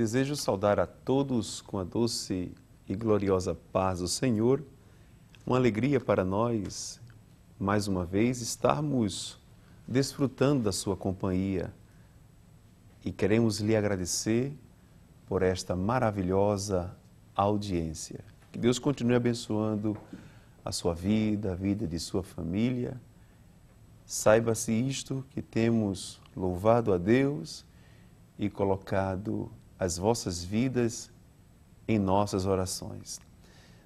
Desejo saudar a todos com a doce e gloriosa paz do Senhor. Uma alegria para nós, mais uma vez, estarmos desfrutando da sua companhia e queremos lhe agradecer por esta maravilhosa audiência. Que Deus continue abençoando a sua vida, a vida de sua família. Saiba-se isto que temos louvado a Deus e colocado as vossas vidas em nossas orações.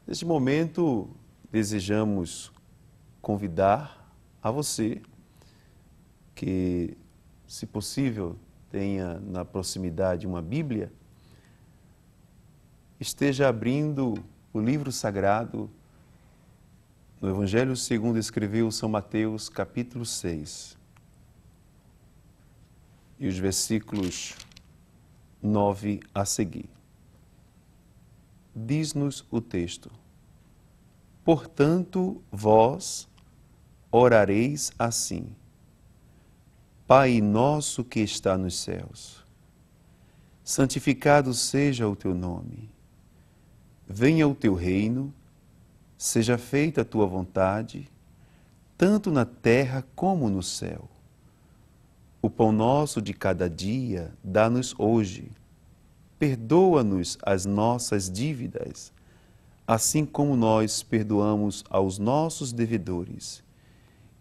Neste momento, desejamos convidar a você que, se possível, tenha na proximidade uma Bíblia, esteja abrindo o livro sagrado no Evangelho segundo escreveu São Mateus, capítulo 6. E os versículos 9 a seguir. Diz-nos o texto: Portanto, vós orareis assim: Pai nosso que está nos céus, santificado seja o teu nome. Venha o teu reino, seja feita a tua vontade, tanto na terra como no céu. O pão nosso de cada dia dá-nos hoje. Perdoa-nos as nossas dívidas, assim como nós perdoamos aos nossos devedores.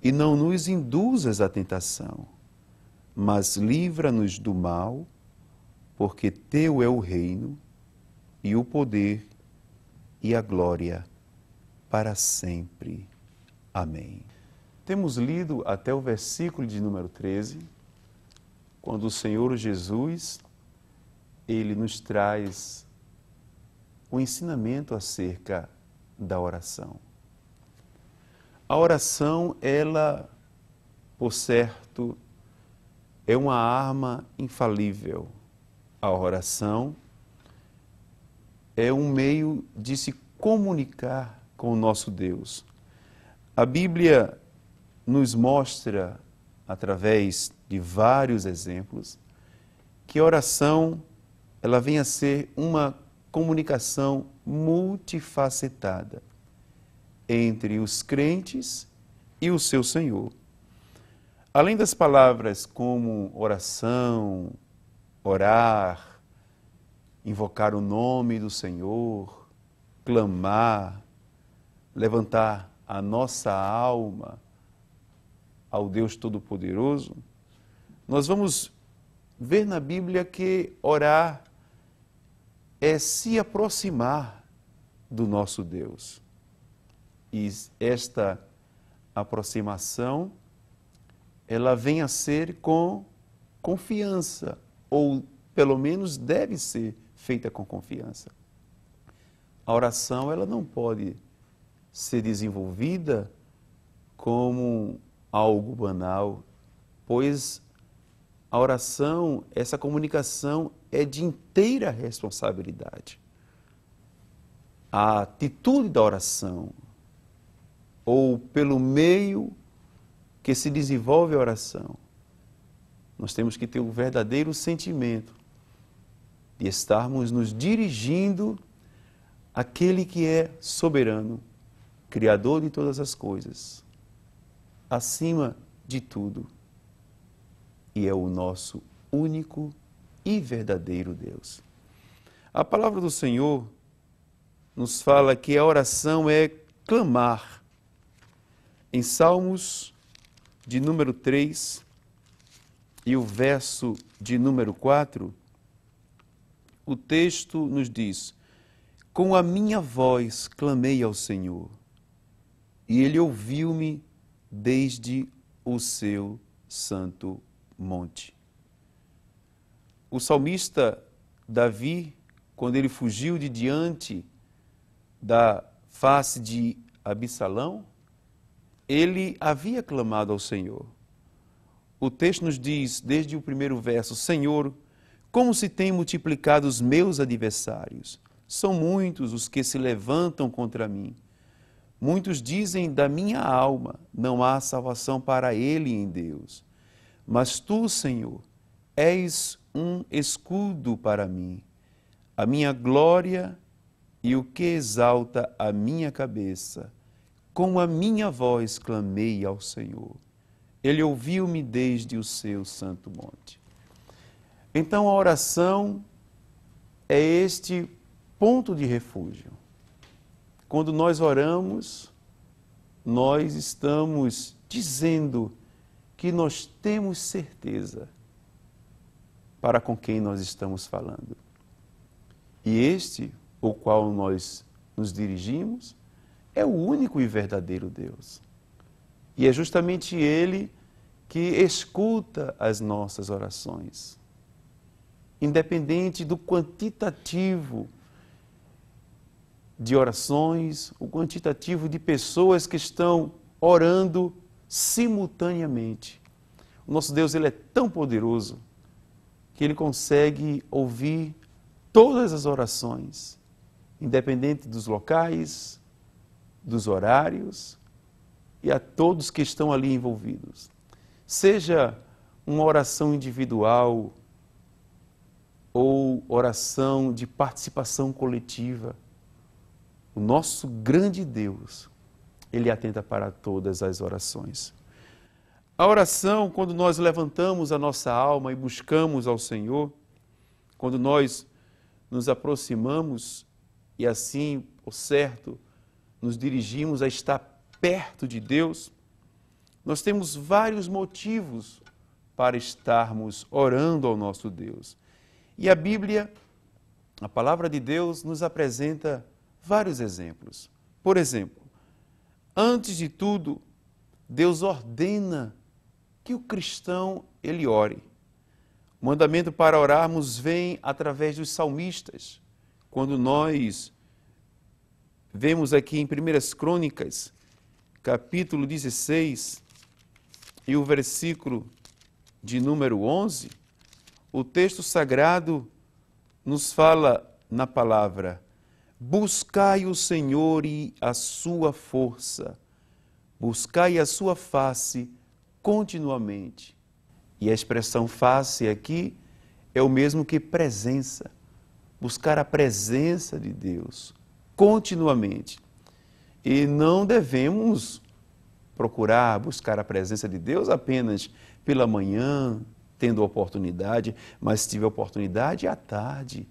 E não nos induzas à tentação, mas livra-nos do mal, porque teu é o reino e o poder e a glória para sempre. Amém. Temos lido até o versículo de número 13 quando o Senhor Jesus ele nos traz o ensinamento acerca da oração. A oração, ela, por certo, é uma arma infalível. A oração é um meio de se comunicar com o nosso Deus. A Bíblia nos mostra, através de vários exemplos, que a oração ela vem a ser uma comunicação multifacetada entre os crentes e o seu Senhor. Além das palavras como oração, orar, invocar o nome do Senhor, clamar, levantar a nossa alma ao Deus Todo-Poderoso, nós vamos ver na Bíblia que orar é se aproximar do nosso Deus. E esta aproximação ela vem a ser com confiança, ou pelo menos deve ser feita com confiança. A oração ela não pode ser desenvolvida como algo banal, pois a oração, essa comunicação é de inteira responsabilidade. A atitude da oração, ou pelo meio que se desenvolve a oração, nós temos que ter o um verdadeiro sentimento de estarmos nos dirigindo àquele que é soberano, Criador de todas as coisas, acima de tudo e é o nosso único e verdadeiro Deus. A palavra do Senhor nos fala que a oração é clamar. Em Salmos de número 3 e o verso de número 4, o texto nos diz: Com a minha voz clamei ao Senhor, e ele ouviu-me desde o seu santo monte. O salmista Davi, quando ele fugiu de diante da face de Absalão, ele havia clamado ao Senhor. O texto nos diz, desde o primeiro verso: Senhor, como se têm multiplicado os meus adversários. São muitos os que se levantam contra mim. Muitos dizem da minha alma: não há salvação para ele em Deus. Mas tu, Senhor, és um escudo para mim, a minha glória e o que exalta a minha cabeça. Com a minha voz clamei ao Senhor. Ele ouviu-me desde o seu santo monte. Então a oração é este ponto de refúgio. Quando nós oramos, nós estamos dizendo que nós temos certeza para com quem nós estamos falando. E este, o qual nós nos dirigimos, é o único e verdadeiro Deus. E é justamente Ele que escuta as nossas orações. Independente do quantitativo de orações, o quantitativo de pessoas que estão orando simultaneamente. O nosso Deus ele é tão poderoso que ele consegue ouvir todas as orações, independente dos locais, dos horários e a todos que estão ali envolvidos. Seja uma oração individual ou oração de participação coletiva, o nosso grande Deus ele atenta para todas as orações. A oração, quando nós levantamos a nossa alma e buscamos ao Senhor, quando nós nos aproximamos e assim, por certo, nos dirigimos a estar perto de Deus, nós temos vários motivos para estarmos orando ao nosso Deus. E a Bíblia, a palavra de Deus, nos apresenta vários exemplos. Por exemplo, Antes de tudo, Deus ordena que o cristão ele ore. O mandamento para orarmos vem através dos salmistas. Quando nós vemos aqui em Primeiras Crônicas, capítulo 16, e o versículo de número 11, o texto sagrado nos fala na palavra: Buscai o Senhor e a sua força, buscai a sua face continuamente. E a expressão face aqui é o mesmo que presença. Buscar a presença de Deus continuamente. E não devemos procurar buscar a presença de Deus apenas pela manhã, tendo oportunidade, mas se tiver oportunidade, à tarde,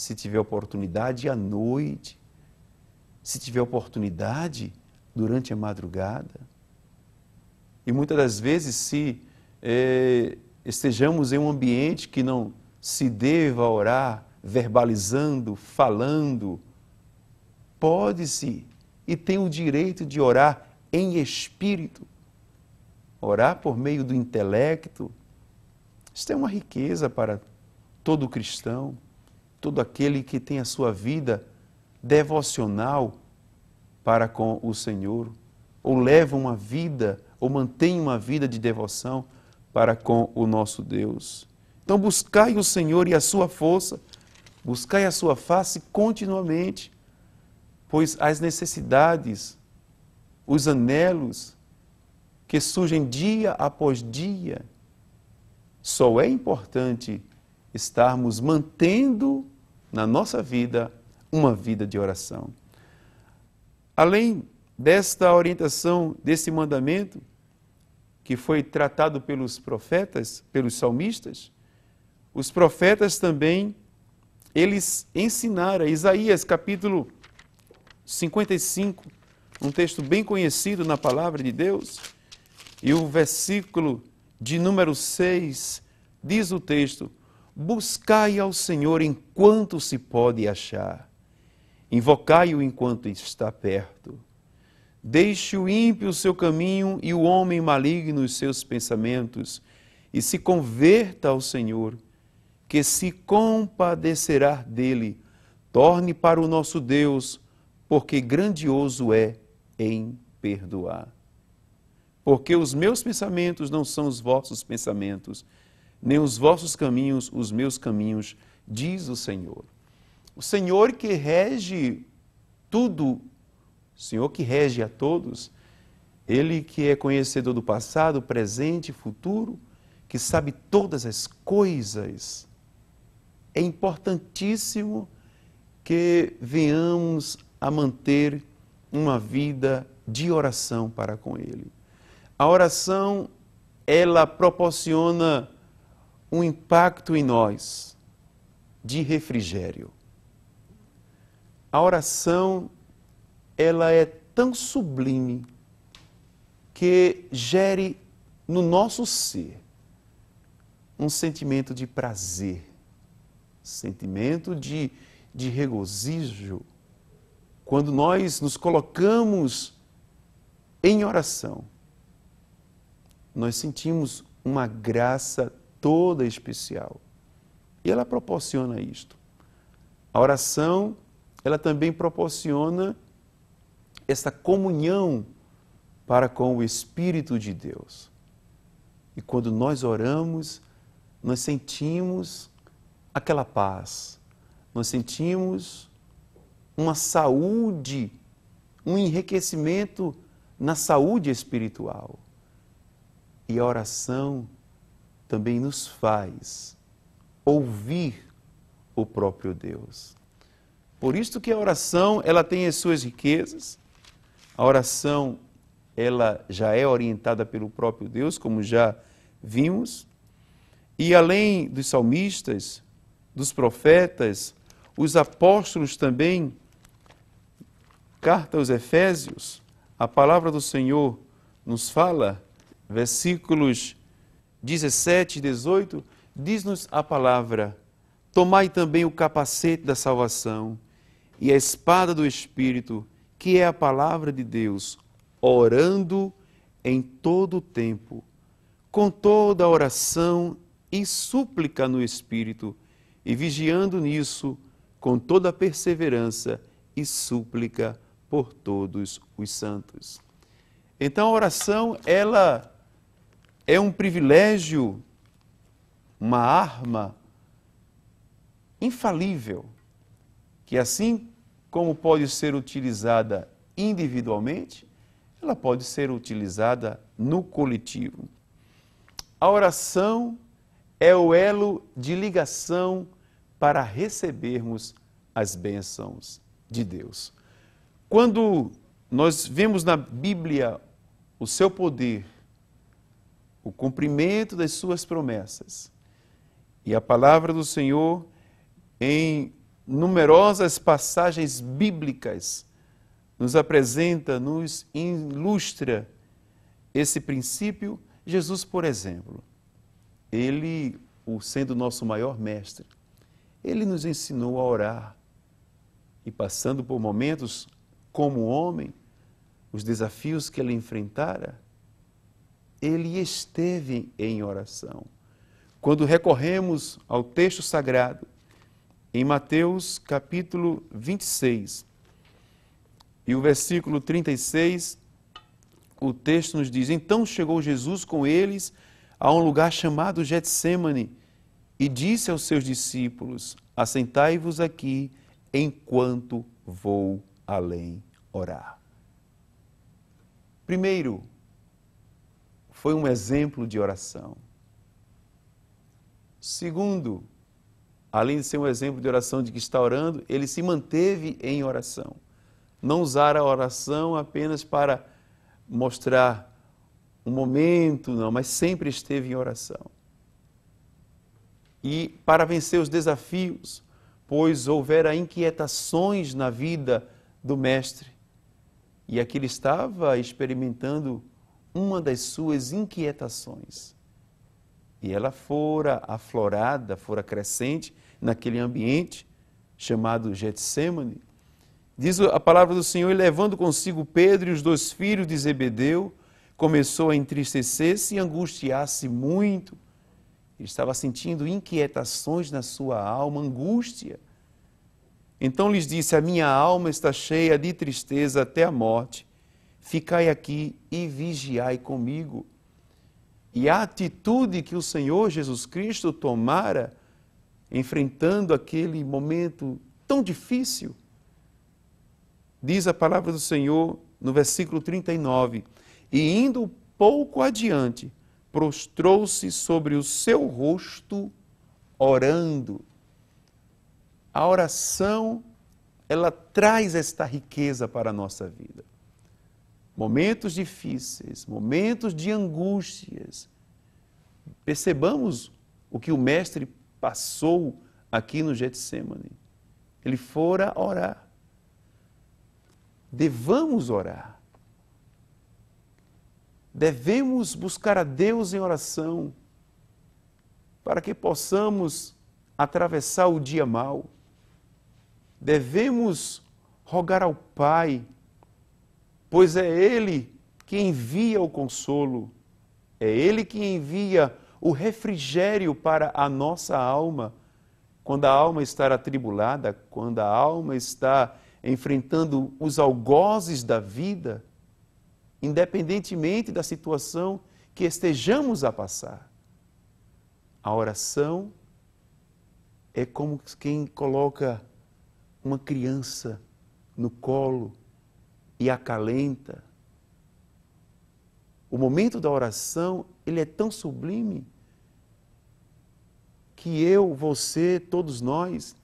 se tiver oportunidade, à noite, se tiver oportunidade, durante a madrugada. E muitas das vezes, se é, estejamos em um ambiente que não se deva orar, verbalizando, falando, pode-se e tem o direito de orar em espírito, orar por meio do intelecto. Isso é uma riqueza para todo cristão todo aquele que tem a sua vida devocional para com o Senhor, ou leva uma vida, ou mantém uma vida de devoção para com o nosso Deus. Então, buscai o Senhor e a sua força, buscai a sua face continuamente, pois as necessidades, os anelos que surgem dia após dia, só é importante estarmos mantendo na nossa vida uma vida de oração. Além desta orientação, desse mandamento, que foi tratado pelos profetas, pelos salmistas, os profetas também, eles ensinaram, Isaías capítulo 55, um texto bem conhecido na palavra de Deus, e o versículo de número 6 diz o texto: Buscai ao Senhor enquanto se pode achar. Invocai-o enquanto está perto. Deixe o ímpio o seu caminho e o homem maligno os seus pensamentos, e se converta ao Senhor, que se compadecerá dele. Torne para o nosso Deus, porque grandioso é em perdoar. Porque os meus pensamentos não são os vossos pensamentos, nem os vossos caminhos, os meus caminhos, diz o Senhor. O Senhor que rege tudo, o Senhor que rege a todos, ele que é conhecedor do passado, presente e futuro, que sabe todas as coisas. É importantíssimo que venhamos a manter uma vida de oração para com ele. A oração ela proporciona um impacto em nós de refrigério. A oração, ela é tão sublime que gere no nosso ser um sentimento de prazer, sentimento de, de regozijo. Quando nós nos colocamos em oração, nós sentimos uma graça toda especial. E ela proporciona isto. A oração, ela também proporciona esta comunhão para com o Espírito de Deus. E quando nós oramos, nós sentimos aquela paz, nós sentimos uma saúde, um enriquecimento na saúde espiritual. E a oração também nos faz ouvir o próprio Deus. Por isso que a oração, ela tem as suas riquezas. A oração, ela já é orientada pelo próprio Deus, como já vimos. E além dos salmistas, dos profetas, os apóstolos também, carta aos Efésios, a palavra do Senhor nos fala, versículos 17, 18, diz-nos a palavra: Tomai também o capacete da salvação e a espada do Espírito, que é a palavra de Deus, orando em todo o tempo, com toda oração e súplica no Espírito, e vigiando nisso com toda perseverança e súplica por todos os santos. Então a oração, ela é um privilégio, uma arma infalível, que assim como pode ser utilizada individualmente, ela pode ser utilizada no coletivo. A oração é o elo de ligação para recebermos as bênçãos de Deus. Quando nós vemos na Bíblia o seu poder o cumprimento das suas promessas. E a palavra do Senhor, em numerosas passagens bíblicas, nos apresenta, nos ilustra esse princípio. Jesus, por exemplo, ele, o sendo nosso maior mestre, ele nos ensinou a orar. E passando por momentos como homem, os desafios que ele enfrentara, ele esteve em oração. Quando recorremos ao texto sagrado, em Mateus capítulo 26 e o versículo 36, o texto nos diz: Então chegou Jesus com eles a um lugar chamado Getsemane e disse aos seus discípulos: Assentai-vos aqui enquanto vou além orar. Primeiro, foi um exemplo de oração. Segundo, além de ser um exemplo de oração de que está orando, ele se manteve em oração. Não usar a oração apenas para mostrar um momento, não, mas sempre esteve em oração. E para vencer os desafios, pois houvera inquietações na vida do mestre. E aqui ele estava experimentando uma das suas inquietações. E ela fora aflorada, fora crescente naquele ambiente chamado Getsemane. Diz a palavra do Senhor, e levando consigo Pedro e os dois filhos de Zebedeu, começou a entristecer-se e angustiar-se muito. Ele estava sentindo inquietações na sua alma, angústia. Então lhes disse: A minha alma está cheia de tristeza até a morte. Ficai aqui e vigiai comigo. E a atitude que o Senhor Jesus Cristo tomara enfrentando aquele momento tão difícil, diz a palavra do Senhor no versículo 39: E indo pouco adiante, prostrou-se sobre o seu rosto, orando. A oração, ela traz esta riqueza para a nossa vida momentos difíceis, momentos de angústias. Percebamos o que o mestre passou aqui no Getsemane. Ele fora orar. Devamos orar. Devemos buscar a Deus em oração para que possamos atravessar o dia mau. Devemos rogar ao Pai pois é Ele que envia o consolo, é Ele que envia o refrigério para a nossa alma. Quando a alma está atribulada, quando a alma está enfrentando os algozes da vida, independentemente da situação que estejamos a passar, a oração é como quem coloca uma criança no colo e acalenta. O momento da oração, ele é tão sublime que eu, você, todos nós,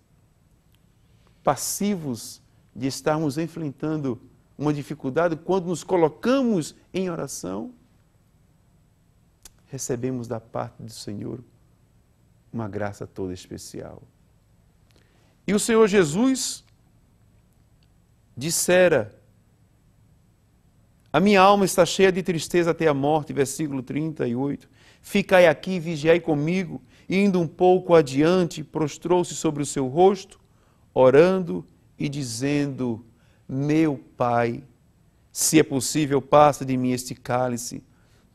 passivos de estarmos enfrentando uma dificuldade, quando nos colocamos em oração, recebemos da parte do Senhor uma graça toda especial. E o Senhor Jesus dissera a minha alma está cheia de tristeza até a morte, versículo 38. Ficai aqui, vigiai comigo. Indo um pouco adiante, prostrou-se sobre o seu rosto, orando e dizendo: Meu pai, se é possível, passa de mim este cálice.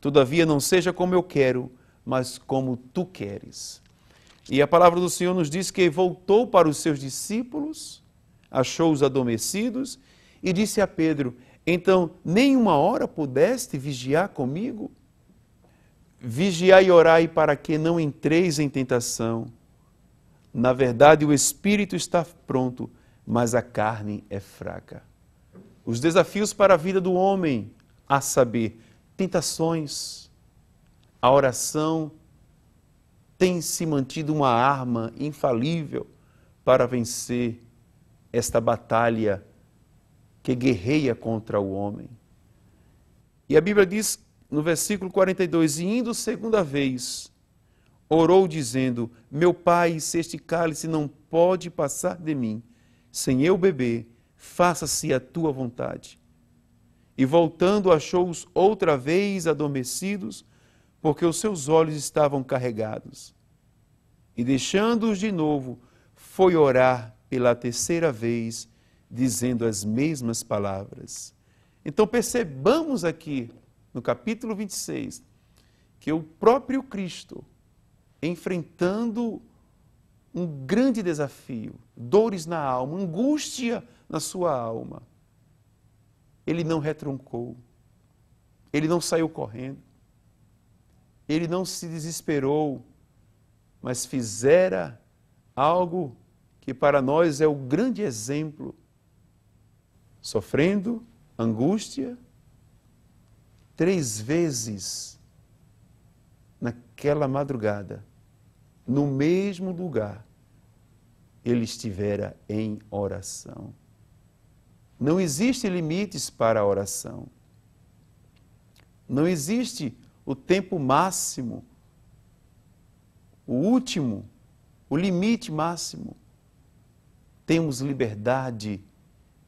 Todavia, não seja como eu quero, mas como tu queres. E a palavra do Senhor nos diz que voltou para os seus discípulos, achou-os adormecidos e disse a Pedro: então, nenhuma hora pudeste vigiar comigo? Vigiai e orai para que não entreis em tentação. Na verdade, o espírito está pronto, mas a carne é fraca. Os desafios para a vida do homem, a saber, tentações, a oração tem se mantido uma arma infalível para vencer esta batalha que guerreia contra o homem. E a Bíblia diz no versículo 42: E indo segunda vez, orou dizendo: Meu pai, se este cálice não pode passar de mim, sem eu beber, faça-se a tua vontade. E voltando, achou-os outra vez adormecidos, porque os seus olhos estavam carregados. E deixando-os de novo, foi orar pela terceira vez, dizendo as mesmas palavras. Então percebamos aqui, no capítulo 26, que o próprio Cristo, enfrentando um grande desafio, dores na alma, angústia na sua alma, ele não retroncou, ele não saiu correndo, ele não se desesperou, mas fizera algo que para nós é o grande exemplo sofrendo angústia, três vezes naquela madrugada, no mesmo lugar, ele estivera em oração. Não existe limites para a oração. Não existe o tempo máximo, o último, o limite máximo. Temos liberdade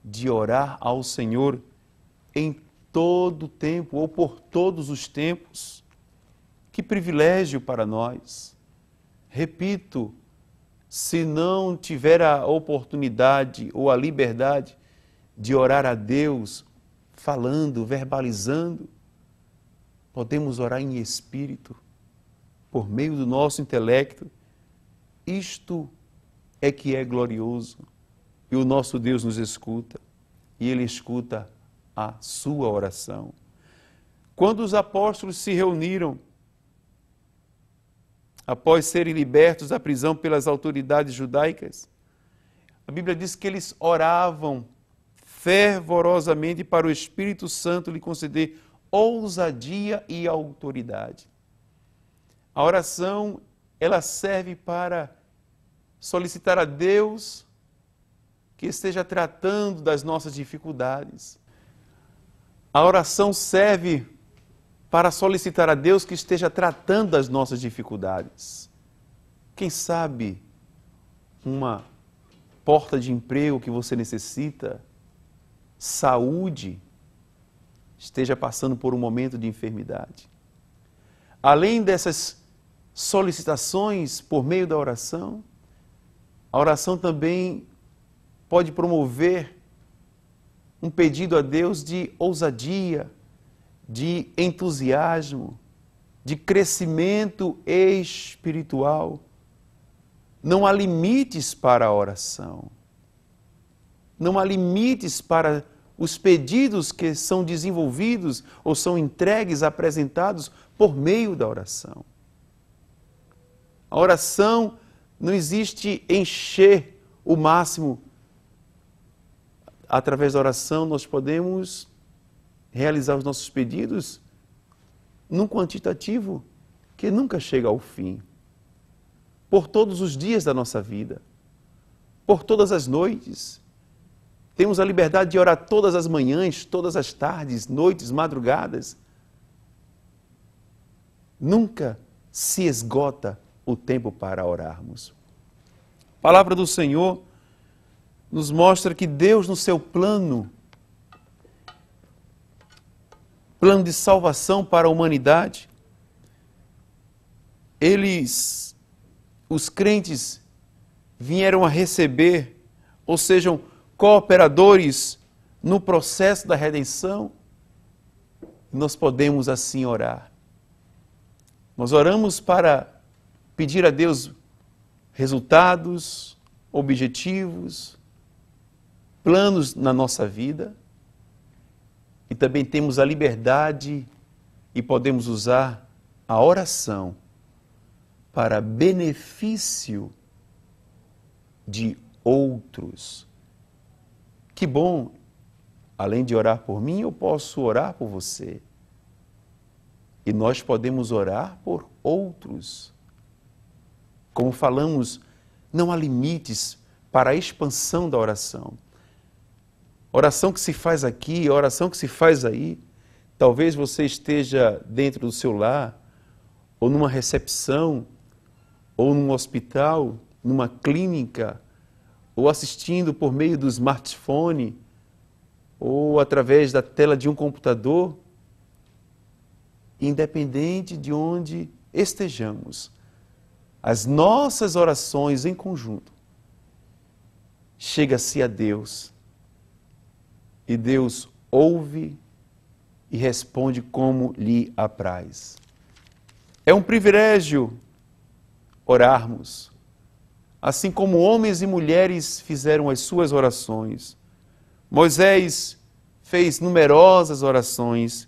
de orar ao Senhor em todo tempo ou por todos os tempos. Que privilégio para nós. Repito, se não tiver a oportunidade ou a liberdade de orar a Deus, falando, verbalizando, podemos orar em espírito, por meio do nosso intelecto. Isto é que é glorioso. E o nosso Deus nos escuta, e Ele escuta a sua oração. Quando os apóstolos se reuniram, após serem libertos da prisão pelas autoridades judaicas, a Bíblia diz que eles oravam fervorosamente para o Espírito Santo lhe conceder ousadia e autoridade. A oração, ela serve para solicitar a Deus que esteja tratando das nossas dificuldades. A oração serve para solicitar a Deus que esteja tratando das nossas dificuldades. Quem sabe uma porta de emprego que você necessita, saúde, esteja passando por um momento de enfermidade. Além dessas solicitações por meio da oração, a oração também pode promover um pedido a Deus de ousadia, de entusiasmo, de crescimento espiritual. Não há limites para a oração. Não há limites para os pedidos que são desenvolvidos ou são entregues, apresentados por meio da oração. A oração não existe encher o máximo através da oração, nós podemos realizar os nossos pedidos num quantitativo que nunca chega ao fim. Por todos os dias da nossa vida, por todas as noites, temos a liberdade de orar todas as manhãs, todas as tardes, noites, madrugadas. Nunca se esgota o tempo para orarmos. Palavra do Senhor nos mostra que Deus, no seu plano, plano de salvação para a humanidade, eles, os crentes, vieram a receber, ou sejam cooperadores no processo da redenção, nós podemos assim orar. Nós oramos para pedir a Deus resultados, objetivos, planos na nossa vida e também temos a liberdade e podemos usar a oração para benefício de outros. Que bom, além de orar por mim, eu posso orar por você. E nós podemos orar por outros. Como falamos, não há limites para a expansão da oração. Oração que se faz aqui, oração que se faz aí. Talvez você esteja dentro do seu lar, ou numa recepção, ou num hospital, numa clínica, ou assistindo por meio do smartphone, ou através da tela de um computador. Independente de onde estejamos, as nossas orações em conjunto chega-se a Deus e Deus ouve e responde como lhe apraz. É um privilégio orarmos, assim como homens e mulheres fizeram as suas orações. Moisés fez numerosas orações.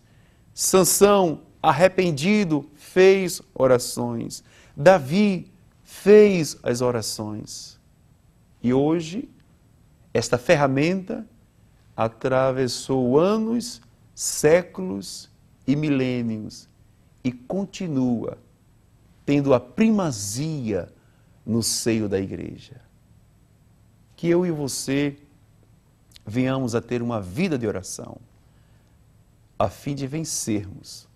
Sansão, arrependido, fez orações. Davi fez as orações. E hoje, esta ferramenta atravessou anos, séculos e milênios e continua tendo a primazia no seio da igreja. Que eu e você venhamos a ter uma vida de oração, a fim de vencermos,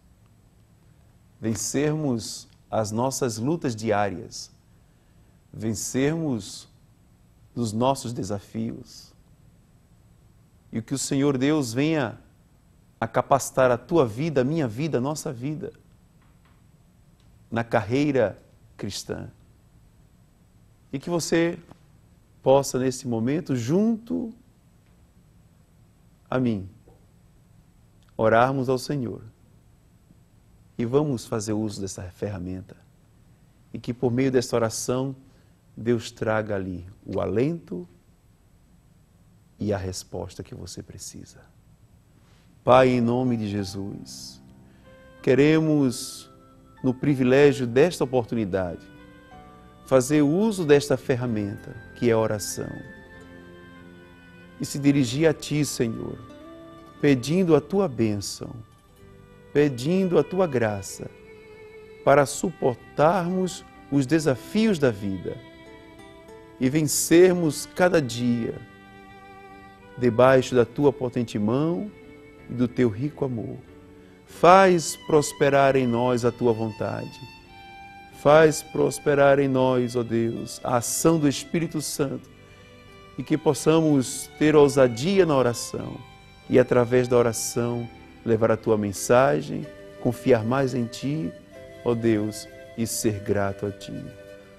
vencermos as nossas lutas diárias, vencermos os nossos desafios, e que o Senhor Deus venha a capacitar a tua vida, a minha vida, a nossa vida na carreira cristã. E que você possa, nesse momento, junto a mim, orarmos ao Senhor. E vamos fazer uso dessa ferramenta. E que por meio dessa oração, Deus traga ali o alento e a resposta que você precisa. Pai, em nome de Jesus, queremos, no privilégio desta oportunidade, fazer uso desta ferramenta que é a oração e se dirigir a Ti, Senhor, pedindo a Tua bênção, pedindo a Tua graça para suportarmos os desafios da vida e vencermos cada dia debaixo da tua potente mão e do teu rico amor. Faz prosperar em nós a tua vontade. Faz prosperar em nós, ó Deus, a ação do Espírito Santo e que possamos ter ousadia na oração e, através da oração, levar a tua mensagem, confiar mais em ti, ó Deus, e ser grato a ti.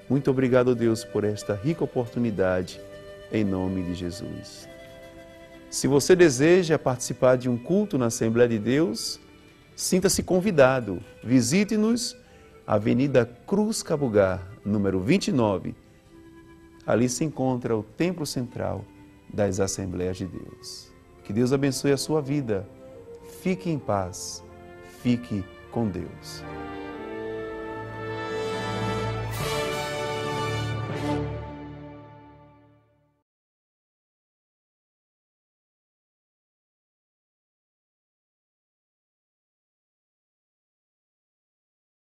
Muito obrigado, Deus, por esta rica oportunidade, em nome de Jesus. Se você deseja participar de um culto na Assembleia de Deus, sinta-se convidado. Visite-nos, Avenida Cruz Cabugar, número 29. Ali se encontra o Templo Central das Assembleias de Deus. Que Deus abençoe a sua vida. Fique em paz. Fique com Deus.